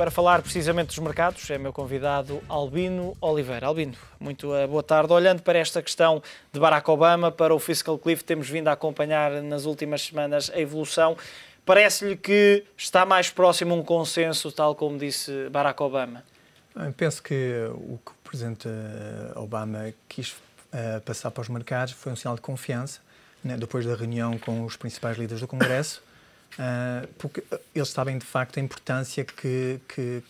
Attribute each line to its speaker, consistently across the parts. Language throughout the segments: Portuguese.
Speaker 1: Para falar precisamente dos mercados, é meu convidado Albino Oliveira. Albino, muito eh, boa tarde. Olhando para esta questão de Barack Obama, para o fiscal cliff, temos vindo a acompanhar nas últimas semanas a evolução. Parece-lhe que está mais próximo um consenso, tal como disse Barack Obama?
Speaker 2: penso que o que o Presidente eh, Obama quis eh, passar para os mercados foi um sinal de confiança, né, depois da reunião com os principais líderes do Congresso. Ah, porque eles sabem de facto a importância que, que,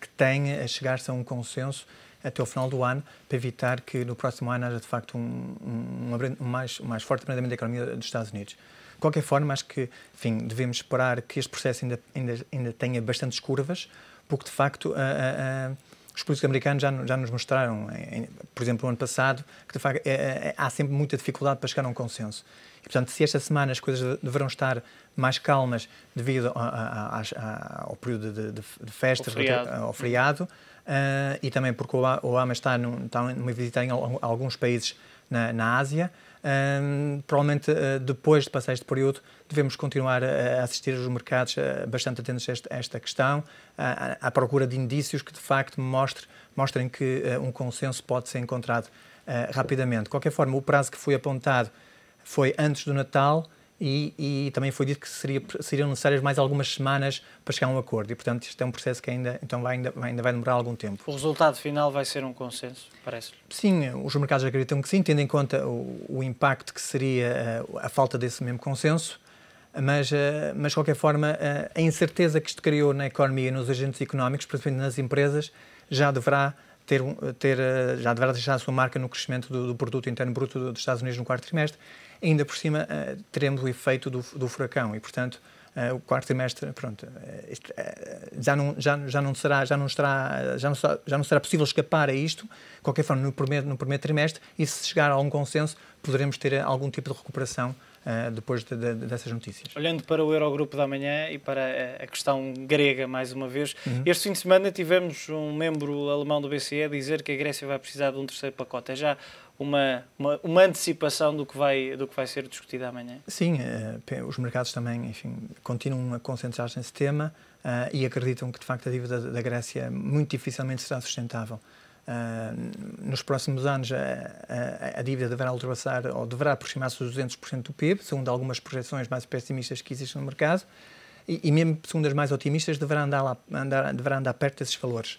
Speaker 2: que tem a chegar-se a um consenso até o final do ano, para evitar que no próximo ano haja de facto um, um, um mais, mais forte aprendimento da economia dos Estados Unidos. De qualquer forma, acho que enfim, devemos esperar que este processo ainda, ainda, ainda tenha bastantes curvas, porque de facto a os políticos americanos já, já nos mostraram, em, por exemplo, no ano passado, que de facto é, é, há sempre muita dificuldade para chegar a um consenso. E, portanto, se esta semana as coisas deverão estar mais calmas devido a, a, a, ao período de, de, de festa, ao feriado uh, e também porque o Obama está, num, está numa visita em alguns países na, na Ásia. Um, ah, provavelmente uh, depois de passar este período devemos continuar a, a assistir os mercados uh, bastante atentos a, este, a esta questão, à procura de indícios que de facto mostre, mostrem que um consenso pode ser encontrado rapidamente. De qualquer forma, o prazo que foi apontado foi antes do Natal, e, e, também foi dito que seria, seriam necessárias mais algumas semanas para chegar a um acordo e, portanto, isto é um processo que ainda, então vai, ainda, ainda vai demorar algum tempo.
Speaker 1: O resultado final vai ser um consenso, parece? -lhe.
Speaker 2: Sim, os mercados acreditam que sim, tendo em conta o, o impacto que seria a, eh, a, falta desse mesmo consenso, mas, eh, mas de qualquer forma, eh, a incerteza que isto criou na economia e nos agentes económicos, principalmente nas empresas, já deverá ter, ter, eh, já deverá deixar a sua marca no crescimento do, do produto interno bruto dos Estados Unidos no quarto trimestre. Ainda por cima, eh, teremos o efeito do, do furacão e, portanto, eh, o quarto trimestre pronto já não já, já não será já não estará já não será, já não será possível escapar a isto de qualquer forma no primeiro no primeiro trimestre e se chegar a algum consenso poderemos ter algum tipo de recuperação uh, depois de, de, dessas notícias.
Speaker 1: Olhando para o Eurogrupo da manhã e para eh, a questão grega, mais uma vez, uhum. este fim de semana tivemos um membro alemão do BCE dizer que a Grécia vai precisar de um terceiro pacote. É já uma, uma, uma, antecipação do que, vai, do que vai ser discutido amanhã? Sim,
Speaker 2: eh, os mercados também enfim, continuam a concentrar-se nesse tema e acreditam que, de facto, a dívida da Grécia muito dificilmente será sustentável nos próximos anos a, a, a, dívida deverá ultrapassar ou deverá aproximar-se dos 200% do PIB, segundo algumas projeções mais pessimistas que existem no mercado, e, e mesmo segundo as mais otimistas, deverá andar, lá, andar, deverá andar perto desses valores.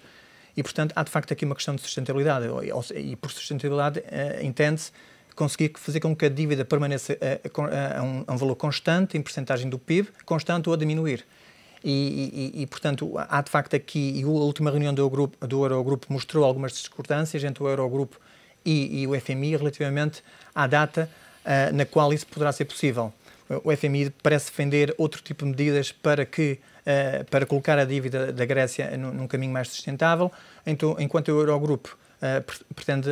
Speaker 2: E, portanto, há de facto aqui uma questão de sustentabilidade, e por sustentabilidade entende-se eh, conseguir fazer com que a dívida permaneça a, eh, eh, a um, um valor constante em percentagem do PIB, constante ou a diminuir. E, e, e, portanto, há de facto aqui, e a última reunião do, Eurogrupo, do Eurogrupo mostrou algumas discordâncias entre o Eurogrupo e, e o FMI relativamente à data uh, na qual isso poderá ser possível. O FMI parece defender outro tipo de medidas para que uh, para colocar a dívida da Grécia num, num caminho mais sustentável, então, enquanto o Eurogrupo uh, pretende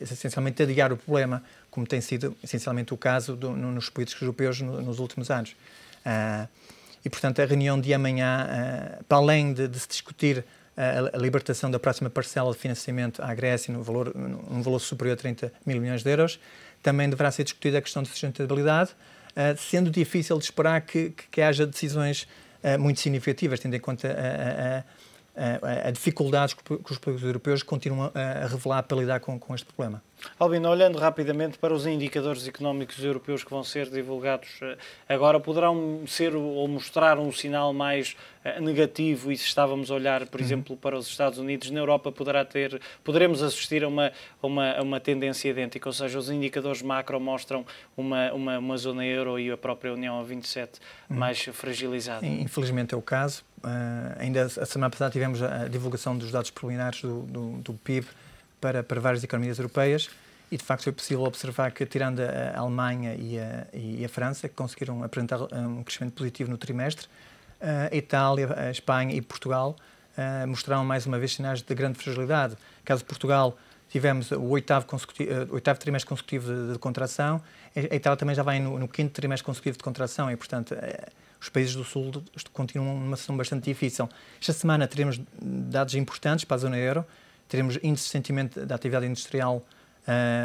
Speaker 2: essencialmente adiar o problema, como tem sido essencialmente o caso do, nos políticos europeus nos últimos anos. E, portanto, a reunião de amanhã, eh, para além de, de se discutir eh, a libertação da próxima parcela de financiamento à Grécia no valor, um valor superior a 30 mil milhões de euros, também deverá ser discutida a questão de sustentabilidade, eh, sendo difícil de esperar que, que, que haja decisões muito significativas, tendo em conta a, a a, eh, eh, a dificuldades que os países europeus continuam a, eh, a revelar para lidar com, com, este problema.
Speaker 1: Albino, olhando rapidamente para os indicadores económicos europeus que vão ser divulgados agora, poderão ser ou mostrar um sinal mais negativo e se estávamos a olhar, por uhum. exemplo, para os Estados Unidos, na Europa poderá ter, poderemos assistir a uma, uma, uma tendência idêntica, ou seja, os indicadores macro mostram uma, uma, uma zona euro e a própria União a 27 uhum. mais fragilizada.
Speaker 2: Infelizmente é o caso eh, ainda a semana passada tivemos a divulgação dos dados preliminares do, do, do PIB para, para várias economias europeias e de facto foi possível observar que, tirando a Alemanha e a, e a França, que conseguiram apresentar eh, um crescimento positivo no trimestre, eh, a Itália, a Espanha e Portugal mostraram mais uma vez sinais de grande fragilidade. No caso de Portugal, tivemos o oitavo, consecutivo, oitavo trimestre consecutivo de, de, contração, a Itália também já vai no, no, quinto trimestre consecutivo de contração e, portanto, os países do Sul continuam numa situação bastante difícil. Esta semana teremos dados importantes para a zona euro, teremos índice de sentimento da atividade industrial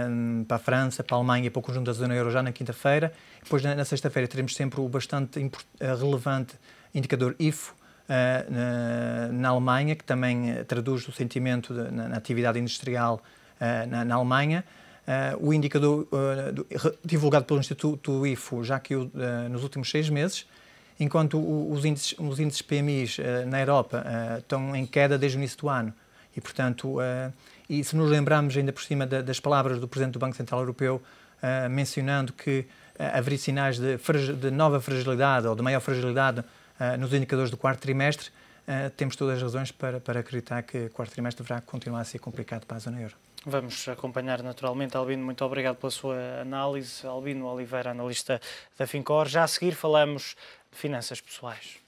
Speaker 2: um, para a França, para a Alemanha e para o conjunto da zona euro já na quinta-feira. Depois, na, na sexta-feira, teremos sempre o bastante eh, relevante indicador IFO, uh, na, na, Alemanha, que também eh, traduz o sentimento de, na, na, atividade industrial uh, na, na, Alemanha. Uh, o indicador do, divulgado pelo Instituto IFO, já que nos últimos seis meses, enquanto os índices, os índices PMIs eh, na Europa eh, estão em queda desde o início do ano. E, portanto, eh, e se nos lembrarmos ainda por cima das palavras do Presidente do Banco Central Europeu, mencionando que haveria sinais de, de nova fragilidade ou de maior fragilidade nos indicadores do quarto trimestre, eh, temos todas as razões para, para acreditar que o quarto trimestre deverá continuar a ser complicado para a zona euro.
Speaker 1: Vamos acompanhar naturalmente. Albino, muito obrigado pela sua análise. Albino Oliveira, analista da Fincor. Já a seguir falamos de finanças pessoais.